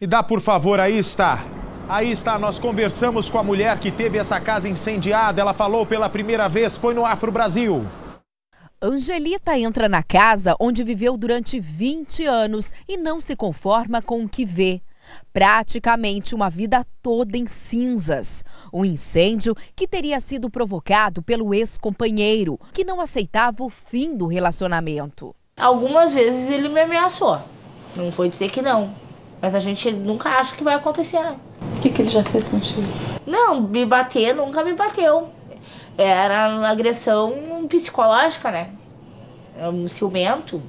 Me dá por favor, aí está. Aí está, nós conversamos com a mulher que teve essa casa incendiada. Ela falou pela primeira vez, foi no ar para o Brasil. Angelita entra na casa onde viveu durante 20 anos e não se conforma com o que vê. Praticamente uma vida toda em cinzas. Um incêndio que teria sido provocado pelo ex-companheiro, que não aceitava o fim do relacionamento. Algumas vezes ele me ameaçou. Não foi dizer que não. Mas a gente nunca acha que vai acontecer, né? O que, que ele já fez contigo? Não, me bater nunca me bateu. Era uma agressão psicológica, né? É um ciumento,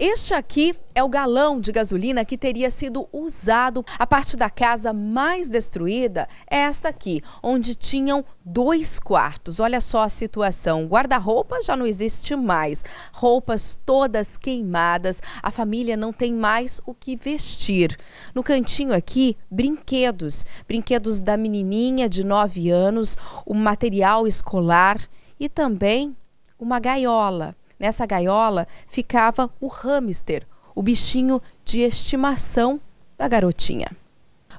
este aqui é o galão de gasolina que teria sido usado. A parte da casa mais destruída é esta aqui, onde tinham dois quartos. Olha só a situação. Guarda-roupa já não existe mais. Roupas todas queimadas. A família não tem mais o que vestir. No cantinho aqui, brinquedos. Brinquedos da menininha de 9 anos, o material escolar e também uma gaiola. Nessa gaiola ficava o hamster, o bichinho de estimação da garotinha.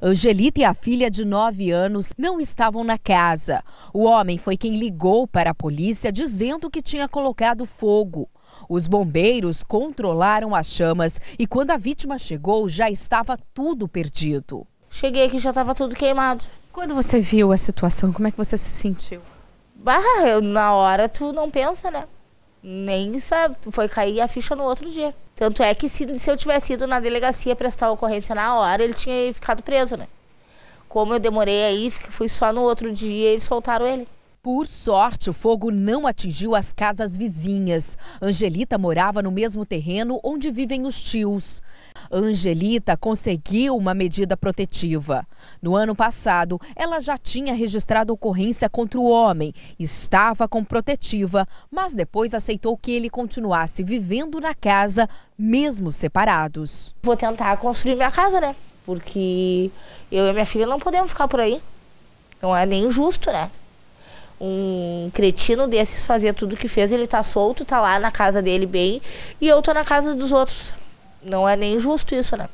Angelita e a filha de 9 anos não estavam na casa. O homem foi quem ligou para a polícia dizendo que tinha colocado fogo. Os bombeiros controlaram as chamas e quando a vítima chegou já estava tudo perdido. Cheguei aqui já estava tudo queimado. Quando você viu a situação, como é que você se sentiu? Bah, eu, na hora tu não pensa, né? nem sabe, foi cair a ficha no outro dia. Tanto é que se, se eu tivesse ido na delegacia prestar ocorrência na hora, ele tinha ficado preso, né? Como eu demorei aí, fui só no outro dia, eles soltaram ele. Por sorte, o fogo não atingiu as casas vizinhas. Angelita morava no mesmo terreno onde vivem os tios. Angelita conseguiu uma medida protetiva. No ano passado, ela já tinha registrado ocorrência contra o homem, estava com protetiva, mas depois aceitou que ele continuasse vivendo na casa, mesmo separados. Vou tentar construir minha casa, né? Porque eu e minha filha não podemos ficar por aí. Não é nem justo, né? um cretino desses fazer tudo que fez, ele tá solto, tá lá na casa dele bem, e eu tô na casa dos outros. Não é nem justo isso, né?